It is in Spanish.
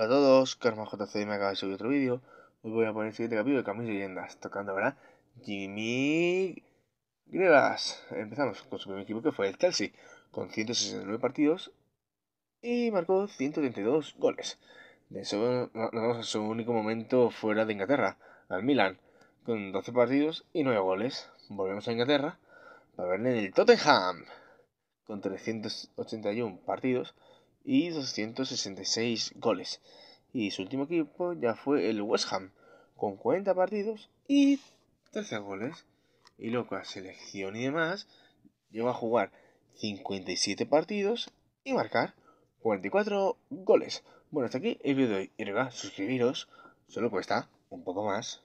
Hola a todos, KarmaJC me acaba de subir otro vídeo. Hoy voy a poner el siguiente capítulo de Camus y Leyendas, tocando ahora Jimmy Grevas. Empezamos con su primer equipo que fue el Chelsea, con 169 partidos y marcó 132 goles. De eso nos vamos a su único momento fuera de Inglaterra, al Milan, con 12 partidos y 9 goles. Volvemos a Inglaterra para verle en el Tottenham, con 381 partidos y 266 goles. Y su último equipo ya fue el West Ham, con 40 partidos y 13 goles. Y luego selección y demás, lleva a jugar 57 partidos y marcar 44 goles. Bueno, hasta aquí el vídeo de hoy. Y suscribiros, solo cuesta un poco más.